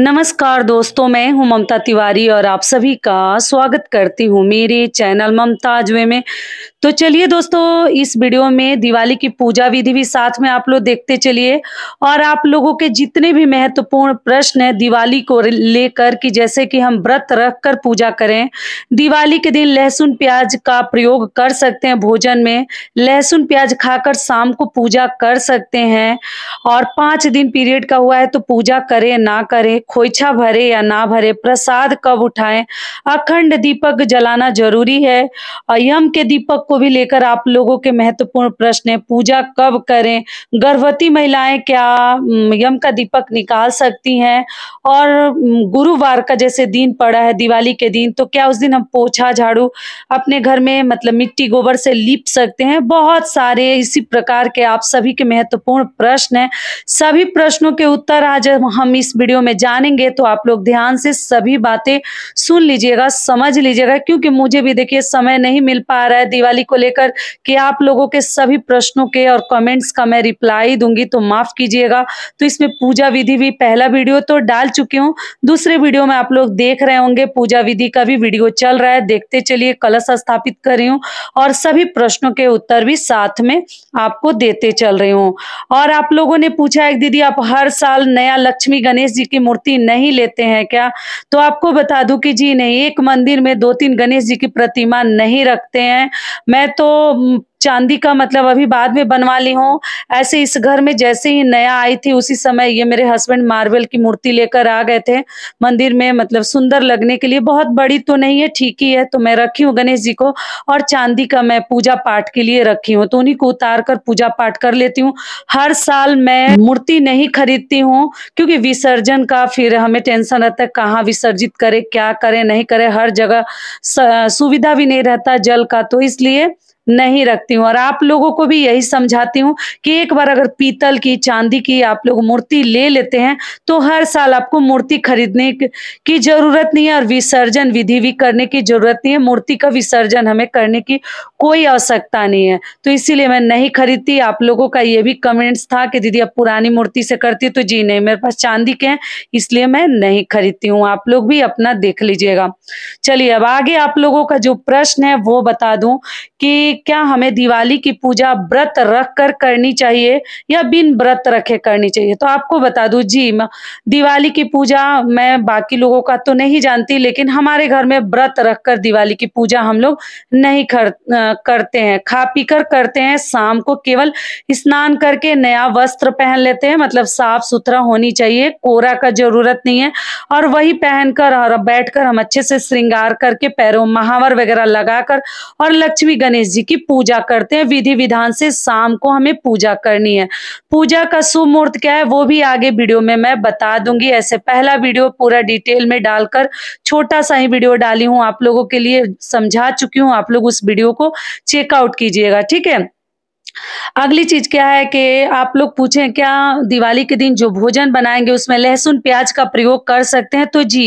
नमस्कार दोस्तों मैं हूं ममता तिवारी और आप सभी का स्वागत करती हूं मेरे चैनल ममता अजवे में तो चलिए दोस्तों इस वीडियो में दिवाली की पूजा विधि भी साथ में आप लोग देखते चलिए और आप लोगों के जितने भी महत्वपूर्ण प्रश्न है दिवाली को लेकर कि जैसे कि हम व्रत रख कर पूजा करें दिवाली के दिन लहसुन प्याज का प्रयोग कर सकते हैं भोजन में लहसुन प्याज खाकर शाम को पूजा कर सकते हैं और पाँच दिन पीरियड का हुआ है तो पूजा करें ना करें खोइछा भरे या ना भरे प्रसाद कब उठाएं अखंड दीपक जलाना जरूरी है अयम के दीपक को भी लेकर आप लोगों के महत्वपूर्ण प्रश्न है पूजा कब करें गर्भवती महिलाएं क्या हम्म, यम का दीपक निकाल सकती हैं और हम्म, गुरुवार का जैसे दिन पड़ा है दिवाली के दिन तो क्या उस दिन हम पोछा झाड़ू अपने घर में मतलब मिट्टी गोबर से लीप सकते हैं बहुत सारे इसी प्रकार के आप सभी के महत्वपूर्ण प्रश्न है सभी प्रश्नों के उत्तर आज हम इस वीडियो में जान जानेंगे तो आप लोग ध्यान से सभी बातें सुन लीजिएगा समझ लीजिएगा क्योंकि मुझे भी देखिए समय नहीं मिल पा रहा है दिवाली को लेकर कि आप लोगों के सभी प्रश्नों के और कमेंट्स का मैं रिप्लाई दूंगी तो माफ कीजिएगा तो इसमें पूजा विधि भी पहला वीडियो तो डाल चुकी हूँ दूसरे वीडियो में आप लोग देख रहे होंगे पूजा विधि का भी वीडियो चल रहा है देखते चलिए कलश स्थापित कर रही हूँ और सभी प्रश्नों के उत्तर भी साथ में आपको देते चल रही हूँ और आप लोगों ने पूछा एक दीदी आप हर साल नया लक्ष्मी गणेश जी की मूर्ति मूर्ति नहीं लेते हैं क्या तो आपको बता दूं कि जी नहीं एक मंदिर में दो तीन गणेश जी की प्रतिमा नहीं रखते हैं मैं तो चांदी का मतलब अभी बाद में बनवा ली हूँ ऐसे इस घर में जैसे ही नया आई थी उसी समय ये मेरे हस्बैंड मार्बल की मूर्ति लेकर आ गए थे मंदिर में मतलब सुंदर लगने के लिए बहुत बड़ी तो नहीं है ठीक ही है तो मैं रखी हूँ गणेश जी को और चांदी का मैं पूजा पाठ के लिए रखी हूँ तो उन्हीं को उतार कर पूजा पाठ कर लेती हूँ हर साल मैं मूर्ति नहीं खरीदती हूँ क्योंकि विसर्जन का फिर हमें टेंशन रहता है कहाँ विसर्जित करे क्या करे नहीं करे हर जगह सुविधा भी नहीं रहता जल का तो इसलिए नहीं रखती हूँ और आप लोगों को भी यही समझाती हूँ कि एक बार अगर पीतल की चांदी की आप लोग मूर्ति ले लेते हैं तो हर साल आपको मूर्ति खरीदने की जरूरत नहीं है और विसर्जन विधि भी करने की जरूरत नहीं है मूर्ति का विसर्जन हमें करने की कोई आवश्यकता नहीं है तो इसीलिए मैं नहीं खरीदती आप लोगों का ये भी कमेंट्स था कि दीदी अब पुरानी मूर्ति से करती तो जी नहीं मेरे पास चांदी के हैं इसलिए मैं नहीं खरीदती हूँ आप लोग भी अपना देख लीजिएगा चलिए अब आगे आप लोगों का जो प्रश्न है वो बता दूं कि क्या हमें दिवाली की पूजा व्रत रख कर करनी चाहिए या बिन व्रत रखे करनी चाहिए तो आपको बता दूं जी दिवाली की पूजा मैं बाकी लोगों का तो नहीं जानती लेकिन हमारे घर में व्रत रख कर दिवाली की पूजा हम लोग नहीं कर, करते हैं खा पी कर करते हैं शाम को केवल स्नान करके नया वस्त्र पहन लेते हैं मतलब साफ सुथरा होनी चाहिए कोरा का जरूरत नहीं है और वही पहनकर और बैठकर हम अच्छे से श्रृंगार करके पैरों महावर वगैरह लगाकर और लक्ष्मी गणेश जी की पूजा करते हैं विधि विधान से शाम को हमें पूजा करनी है पूजा का शुभ मुहूर्त क्या है वो भी आगे वीडियो में मैं बता दूंगी ऐसे पहला वीडियो पूरा डिटेल में डालकर छोटा सा ही वीडियो डाली हूँ आप लोगों के लिए समझा चुकी हूँ आप लोग उस वीडियो को चेकआउट कीजिएगा ठीक है अगली चीज क्या है कि आप लोग पूछें क्या दिवाली के दिन जो भोजन बनाएंगे उसमें लहसुन प्याज का प्रयोग कर सकते हैं तो जी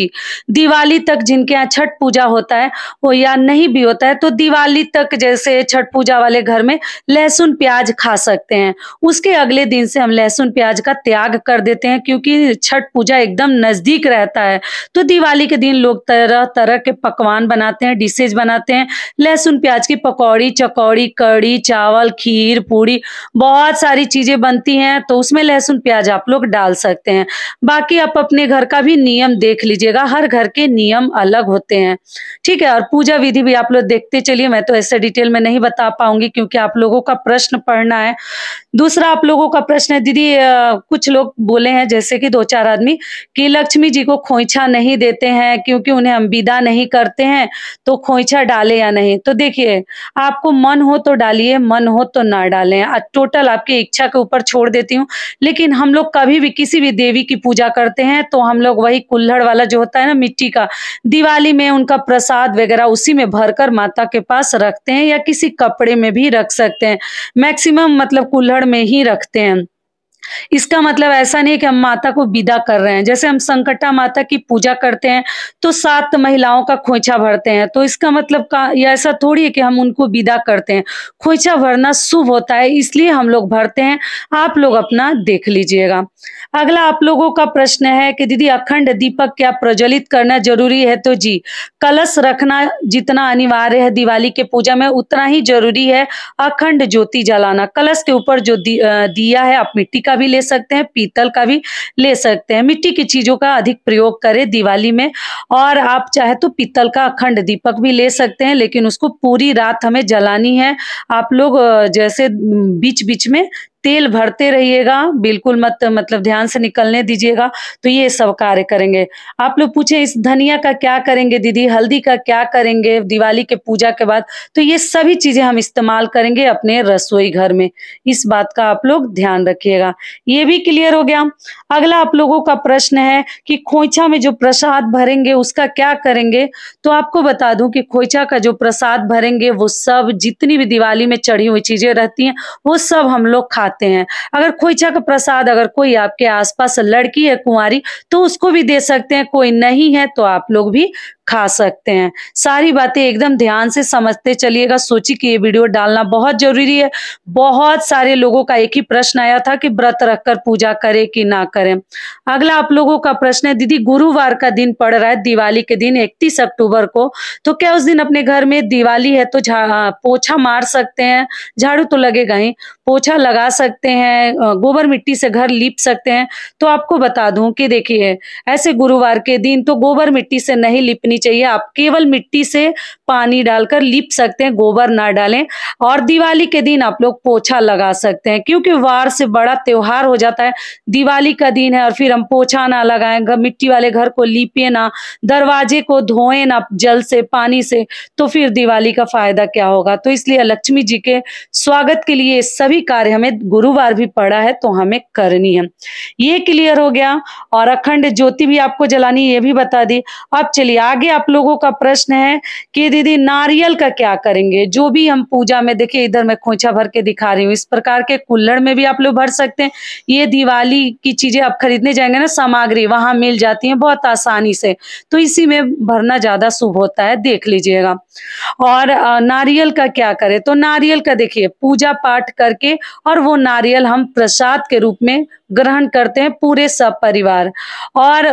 दिवाली तक जिनके यहाँ छठ पूजा होता है वो या नहीं भी होता है तो दिवाली तक जैसे छठ पूजा वाले घर में लहसुन प्याज खा सकते हैं उसके अगले दिन से हम लहसुन प्याज का त्याग कर देते हैं क्योंकि छठ पूजा एकदम नजदीक रहता है तो दिवाली के दिन लोग तरह तरह के पकवान बनाते हैं डिशेज बनाते हैं लहसुन प्याज की पकौड़ी चकौड़ी कड़ी चावल खीर खीर पूड़ी बहुत सारी चीज़ें बनती हैं तो उसमें लहसुन प्याज आप लोग डाल सकते हैं बाकी आप अपने घर का भी नियम देख लीजिएगा हर घर के नियम अलग होते हैं ठीक है और पूजा विधि भी आप लोग देखते चलिए मैं तो ऐसे डिटेल में नहीं बता पाऊंगी क्योंकि आप लोगों का प्रश्न पढ़ना है दूसरा आप लोगों का प्रश्न है दीदी कुछ लोग बोले हैं जैसे कि दो चार आदमी कि लक्ष्मी जी को खोइछा नहीं देते हैं क्योंकि उन्हें हम विदा नहीं करते हैं तो खोइछा डाले या नहीं तो देखिए आपको मन हो तो डालिए मन हो तो ना ना डालें टोटल आपकी इच्छा के ऊपर छोड़ देती हूँ लेकिन हम लोग कभी भी किसी भी देवी की पूजा करते हैं तो हम लोग वही कुल्हड़ वाला जो होता है ना मिट्टी का दिवाली में उनका प्रसाद वगैरह उसी में भरकर माता के पास रखते हैं या किसी कपड़े में भी रख सकते हैं मैक्सिमम मतलब कुल्हड़ में ही रखते हैं इसका मतलब ऐसा नहीं है कि हम माता को विदा कर रहे हैं जैसे हम संकटा माता की पूजा करते हैं तो सात महिलाओं का खोइछा भरते हैं तो इसका मतलब का ऐसा थोड़ी है कि हम उनको विदा करते हैं खोइछा भरना शुभ होता है इसलिए हम लोग भरते हैं आप लोग अपना देख लीजिएगा अगला आप लोगों का प्रश्न है कि दीदी अखंड दीपक क्या प्रज्वलित करना जरूरी है तो जी कलश रखना जितना अनिवार्य है दिवाली के पूजा में उतना ही जरूरी है अखंड ज्योति जलाना कलश के ऊपर जो दिया है आप मिट्टी का का भी ले सकते हैं पीतल का भी ले सकते हैं मिट्टी की चीजों का अधिक प्रयोग करें दिवाली में और आप चाहे तो पीतल का अखंड दीपक भी ले सकते हैं लेकिन उसको पूरी रात हमें जलानी है आप लोग जैसे बीच बीच में तेल भरते रहिएगा बिल्कुल मत मतलब ध्यान से निकलने दीजिएगा तो ये सब कार्य करेंगे आप लोग पूछे इस धनिया का क्या करेंगे दीदी हल्दी का क्या करेंगे दिवाली के पूजा के बाद तो ये सभी चीजें हम इस्तेमाल करेंगे अपने रसोई घर में इस बात का आप लोग ध्यान रखिएगा ये भी क्लियर हो गया अगला आप लोगों का प्रश्न है कि खोइछा में जो प्रसाद भरेंगे उसका क्या करेंगे तो आपको बता दूं कि खोइछा का जो प्रसाद भरेंगे वो सब जितनी भी दिवाली में चढ़ी हुई चीजें रहती हैं वो सब हम लोग खाते खाते हैं अगर खोइछा का प्रसाद अगर कोई आपके आसपास लड़की है कुंवारी तो उसको भी दे सकते हैं कोई नहीं है तो आप लोग भी खा सकते हैं सारी बातें एकदम ध्यान से समझते चलिएगा सोची कि ये वीडियो डालना बहुत जरूरी है बहुत सारे लोगों का एक ही प्रश्न आया था कि व्रत रखकर पूजा करें कि ना करें अगला आप लोगों का प्रश्न है दीदी गुरुवार का दिन पड़ रहा है दिवाली के दिन इकतीस अक्टूबर को तो क्या उस दिन अपने घर में दिवाली है तो पोछा मार सकते हैं झाड़ू तो लगेगा ही पोछा लगा सकते हैं गोबर मिट्टी से घर लीप सकते हैं तो आपको बता दूं कि देखिए ऐसे गुरुवार के दिन तो गोबर मिट्टी से नहीं लिपने रखनी चाहिए आप केवल मिट्टी से पानी डालकर लिप सकते हैं गोबर ना डालें और दिवाली के दिन आप लोग पोछा लगा सकते हैं क्योंकि वार से बड़ा त्योहार हो जाता है दिवाली का दिन है और फिर हम पोछा ना लगाएं मिट्टी वाले घर को लिपिए ना दरवाजे को धोए ना जल से पानी से तो फिर दिवाली का फायदा क्या होगा तो इसलिए लक्ष्मी जी के स्वागत के लिए सभी कार्य हमें गुरुवार भी पड़ा है तो हमें करनी है ये क्लियर हो गया और अखंड ज्योति भी आपको जलानी ये भी बता दी अब चलिए आगे आगे आप लोगों का प्रश्न है कि दीदी नारियल का क्या करेंगे जो भी हम पूजा में देखिए इधर मैं खोचा भर के दिखा रही हूँ इस प्रकार के कुल्लड़ में भी आप लोग भर सकते हैं ये दिवाली की चीजें आप खरीदने जाएंगे ना सामग्री वहां मिल जाती है बहुत आसानी से तो इसी में भरना ज्यादा शुभ होता है देख लीजिएगा और नारियल का क्या करे तो नारियल का देखिए पूजा पाठ करके और वो नारियल हम प्रसाद के रूप में ग्रहण करते हैं पूरे सब परिवार और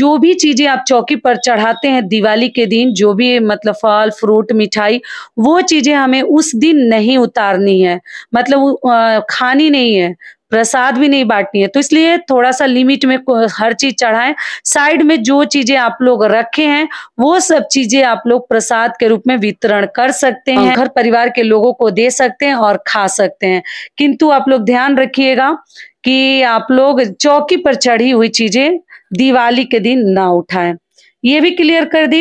जो भी चीजें आप चौकी पर चढ़ाते हैं दिवाली के दिन जो भी मतलब फल फ्रूट मिठाई वो चीजें हमें उस दिन नहीं उतारनी है मतलब खानी नहीं है प्रसाद भी नहीं बांटनी है तो इसलिए थोड़ा सा लिमिट में हर चीज चढ़ाएं साइड में जो चीजें आप लोग रखे हैं वो सब चीजें आप लोग प्रसाद के रूप में वितरण कर सकते हैं घर परिवार के लोगों को दे सकते हैं और खा सकते हैं किंतु आप लोग ध्यान रखिएगा कि आप लोग चौकी पर चढ़ी हुई चीजें दिवाली के दिन ना उठाएं ये भी क्लियर कर दी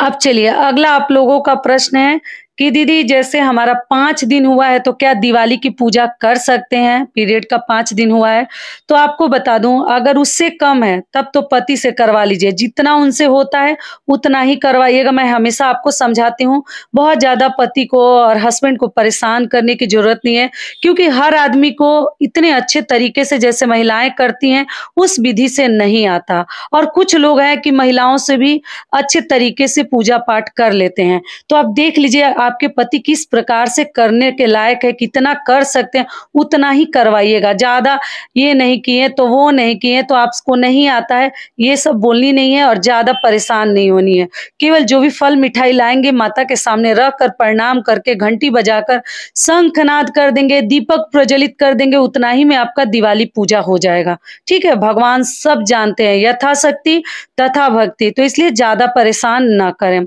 अब चलिए अगला आप लोगों का प्रश्न है कि दीदी जैसे हमारा पांच दिन हुआ है तो क्या दिवाली की पूजा कर सकते हैं पीरियड का पांच दिन हुआ है तो आपको बता दूं अगर उससे कम है तब तो पति से करवा लीजिए जितना उनसे होता है उतना ही करवाइएगा मैं हमेशा आपको समझाती हूँ बहुत ज़्यादा पति को और हस्बैंड को परेशान करने की जरूरत नहीं है क्योंकि हर आदमी को इतने अच्छे तरीके से जैसे महिलाएं करती हैं उस विधि से नहीं आता और कुछ लोग हैं कि महिलाओं से भी अच्छे तरीके से पूजा पाठ कर लेते हैं तो आप देख लीजिए आप आपके पति किस प्रकार से करने के लायक है कितना कर सकते हैं उतना ही करवाइएगा ज्यादा ये नहीं किए तो वो नहीं किए तो आपको नहीं आता है ये सब बोलनी नहीं है और ज्यादा परेशान नहीं होनी है केवल जो भी फल मिठाई लाएंगे माता के सामने रख कर प्रणाम करके घंटी बजाकर शंखनाद कर देंगे दीपक प्रज्वलित कर देंगे उतना ही में आपका दिवाली पूजा हो जाएगा ठीक है भगवान सब जानते हैं यथाशक्ति तथा भक्ति तो इसलिए ज्यादा परेशान ना करें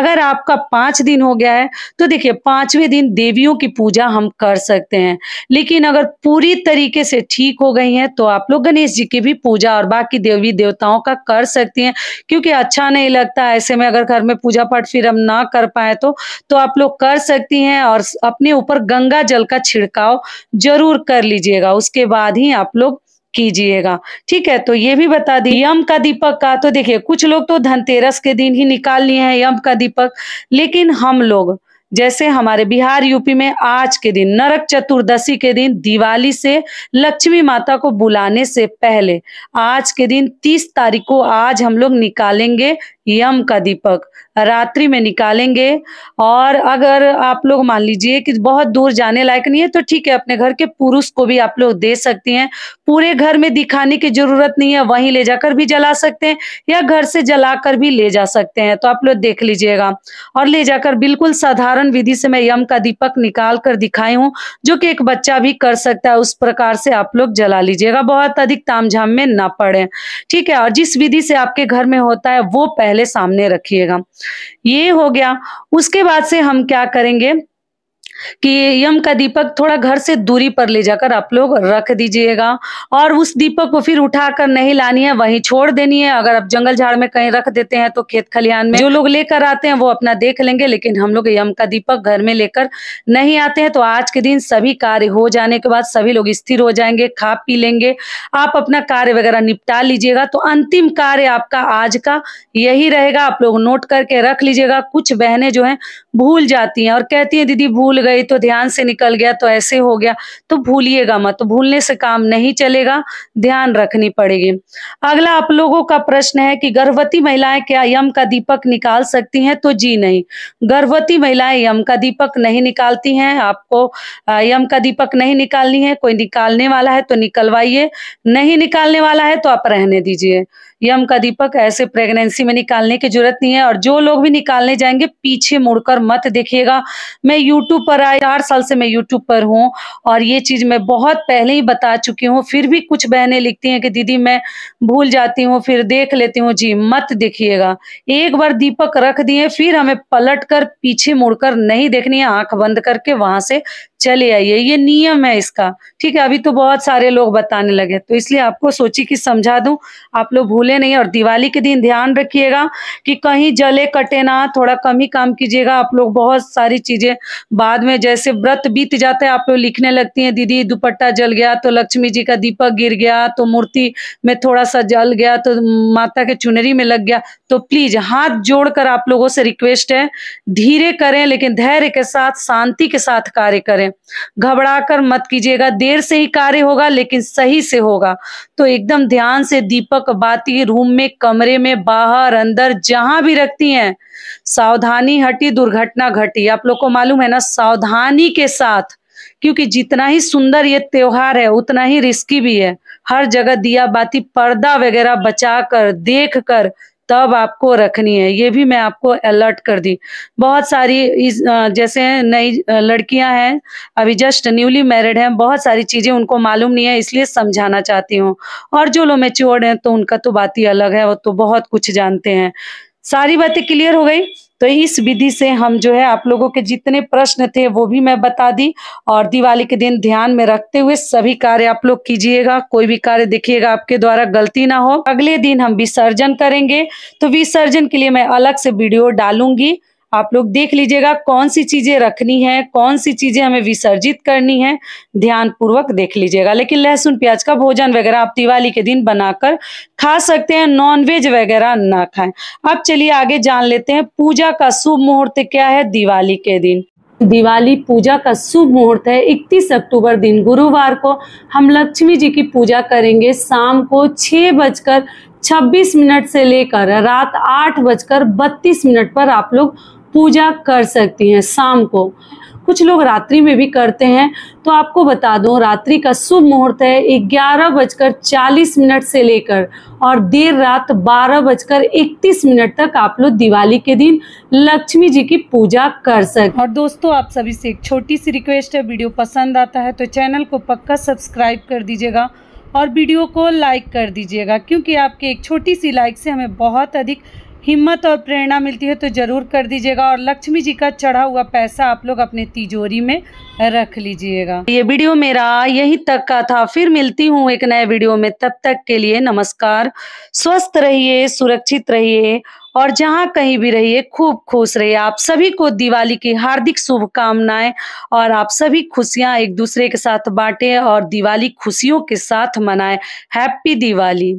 अगर आपका पांच दिन हो गया है तो देखिए पांचवें दिन देवियों की पूजा हम कर सकते हैं लेकिन अगर पूरी तरीके से ठीक हो गई हैं तो आप लोग गणेश जी की भी पूजा और बाकी देवी देवताओं का कर सकती हैं क्योंकि अच्छा नहीं लगता ऐसे में अगर घर में पूजा पाठ फिर हम ना कर पाए तो, तो आप लोग कर सकती हैं और अपने ऊपर गंगा जल का छिड़काव जरूर कर लीजिएगा उसके बाद ही आप लोग कीजिएगा ठीक है तो ये भी बता दी यम का दीपक का तो देखिए कुछ लोग तो धनतेरस के दिन ही निकाल लिए हैं यम का दीपक लेकिन हम लोग जैसे हमारे बिहार यूपी में आज के दिन नरक चतुर्दशी के दिन दिवाली से लक्ष्मी माता को बुलाने से पहले आज के दिन तीस तारीख को आज हम लोग निकालेंगे यम का दीपक रात्रि में निकालेंगे और अगर आप लोग मान लीजिए कि बहुत दूर जाने लायक नहीं है तो ठीक है अपने घर के पुरुष को भी आप लोग दे सकती हैं पूरे घर में दिखाने की जरूरत नहीं है वहीं ले जाकर भी जला सकते हैं या घर से जलाकर भी ले जा सकते हैं तो आप लोग देख लीजिएगा और ले जाकर बिल्कुल साधारण विधि से मैं यम का दीपक निकाल कर दिखाई हूँ जो कि एक बच्चा भी कर सकता है उस प्रकार से आप लोग जला लीजिएगा बहुत अधिक तामझाम में ना पड़े ठीक है और जिस विधि से आपके घर में होता है वो पहले पहले सामने रखिएगा ये हो गया उसके बाद से हम क्या करेंगे कि यम का दीपक थोड़ा घर से दूरी पर ले जाकर आप लोग रख दीजिएगा और उस दीपक को फिर उठाकर नहीं लानी है वहीं छोड़ देनी है अगर आप जंगल झाड़ में कहीं रख देते हैं तो खेत खलिहान में जो लोग लेकर आते हैं वो अपना देख लेंगे लेकिन हम लोग यम का दीपक घर में लेकर नहीं आते हैं तो आज के दिन सभी कार्य हो जाने के बाद सभी लोग स्थिर हो जाएंगे खा पी लेंगे आप अपना कार्य वगैरह निपटा लीजिएगा तो अंतिम कार्य आपका आज का यही रहेगा आप लोग नोट करके रख लीजिएगा कुछ बहने जो है भूल जाती हैं और कहती है दीदी भूल गई तो ध्यान से निकल गया तो ऐसे हो गया तो भूलिएगा मत तो भूलने से काम नहीं चलेगा ध्यान रखनी पड़ेगी अगला आप लोगों का प्रश्न है कि गर्भवती महिलाएं क्या यम का दीपक निकाल सकती हैं तो जी नहीं गर्भवती महिलाएं यम का दीपक नहीं निकालती हैं आपको यम का दीपक नहीं निकालनी है कोई निकालने वाला है तो निकलवाइए नहीं निकालने वाला है तो आप रहने दीजिए यम का दीपक ऐसे प्रेगनेंसी में निकालने की जरूरत नहीं है और जो लोग भी निकालने जाएंगे पीछे मुड़कर मत देखिएगा मैं यूट्यूब पर आए चार साल से मैं यूट्यूब पर हूँ और ये चीज मैं बहुत पहले ही बता चुकी हूँ फिर भी कुछ बहनें लिखती हैं कि दीदी मैं भूल जाती हूँ फिर देख लेती हूँ जी मत देखिएगा एक बार दीपक रख दिए फिर हमें पलट कर पीछे मुड़कर नहीं देखनी है आंख बंद करके वहां से चले आइए ये नियम है इसका ठीक है अभी तो बहुत सारे लोग बताने लगे तो इसलिए आपको सोची कि समझा दूं आप लोग भूले नहीं और दिवाली के दिन ध्यान रखिएगा कि कहीं जले कटे ना थोड़ा कम ही काम कीजिएगा आप लोग बहुत सारी चीजें बाद में जैसे व्रत बीत जाता है आप लोग लिखने लगती हैं दीदी दुपट्टा जल गया तो लक्ष्मी जी का दीपक गिर गया तो मूर्ति में थोड़ा सा जल गया तो माता के चुनरी में लग गया तो प्लीज हाथ जोड़कर आप लोगों से रिक्वेस्ट है धीरे करें लेकिन धैर्य के साथ शांति के साथ कार्य करें घबरा कर मत कीजिएगा देर से ही कार्य होगा लेकिन सही से होगा तो एकदम ध्यान से दीपक बाती रूम में कमरे में बाहर अंदर जहां भी रखती हैं सावधानी हटी दुर्घटना घटी आप लोग को मालूम है ना सावधानी के साथ क्योंकि जितना ही सुंदर ये त्योहार है उतना ही रिस्की भी है हर जगह दिया बाती पर्दा वगैरह बचा कर देख कर तब आपको रखनी है ये भी मैं आपको अलर्ट कर दी बहुत सारी इस जैसे नई लड़कियां हैं अभी जस्ट न्यूली मैरिड हैं बहुत सारी चीज़ें उनको मालूम नहीं है इसलिए समझाना चाहती हूँ और जो लोग मेच्योर्ड हैं तो उनका तो बात ही अलग है वो तो बहुत कुछ जानते हैं सारी बातें क्लियर हो गई तो इस विधि से हम जो है आप लोगों के जितने प्रश्न थे वो भी मैं बता दी और दिवाली के दिन ध्यान में रखते हुए सभी कार्य आप लोग कीजिएगा कोई भी कार्य देखिएगा आपके द्वारा गलती ना हो अगले दिन हम विसर्जन करेंगे तो विसर्जन के लिए मैं अलग से वीडियो डालूंगी आप लोग देख लीजिएगा कौन सी चीजें रखनी है कौन सी चीजें हमें विसर्जित करनी है ध्यान पूर्वक देख लीजिएगा लेकिन लहसुन प्याज का भोजन वगैरह आप दिवाली के दिन बनाकर खा सकते हैं नॉनवेज वगैरह ना खाएं अब चलिए आगे जान लेते हैं पूजा का शुभ मुहूर्त क्या है दिवाली के दिन दिवाली पूजा का शुभ मुहूर्त है 31 अक्टूबर दिन गुरुवार को हम लक्ष्मी जी की पूजा करेंगे शाम को छह बजकर छब्बीस मिनट से लेकर रात आठ बजकर बत्तीस मिनट पर आप लोग पूजा कर सकती हैं शाम को कुछ लोग रात्रि में भी करते हैं तो आपको बता दूं रात्रि का शुभ मुहूर्त है ग्यारह बजकर चालीस मिनट से लेकर और देर रात बारह बजकर इकतीस मिनट तक आप लोग दिवाली के दिन लक्ष्मी जी की पूजा कर सकते और दोस्तों आप सभी से एक छोटी सी रिक्वेस्ट है वीडियो पसंद आता है तो चैनल को पक्का सब्सक्राइब कर दीजिएगा और वीडियो को लाइक कर दीजिएगा क्योंकि आपके एक छोटी सी लाइक से हमें बहुत अधिक हिम्मत और प्रेरणा मिलती है तो ज़रूर कर दीजिएगा और लक्ष्मी जी का चढ़ा हुआ पैसा आप लोग अपने तिजोरी में रख लीजिएगा ये वीडियो मेरा यहीं तक का था फिर मिलती हूँ एक नए वीडियो में तब तक के लिए नमस्कार स्वस्थ रहिए सुरक्षित रहिए और जहाँ कहीं भी रहिए खूब खुश रहिए आप सभी को दिवाली की हार्दिक शुभकामनाएं और आप सभी खुशियाँ एक दूसरे के साथ बांटें और दिवाली खुशियों के साथ मनाएं हैप्पी दिवाली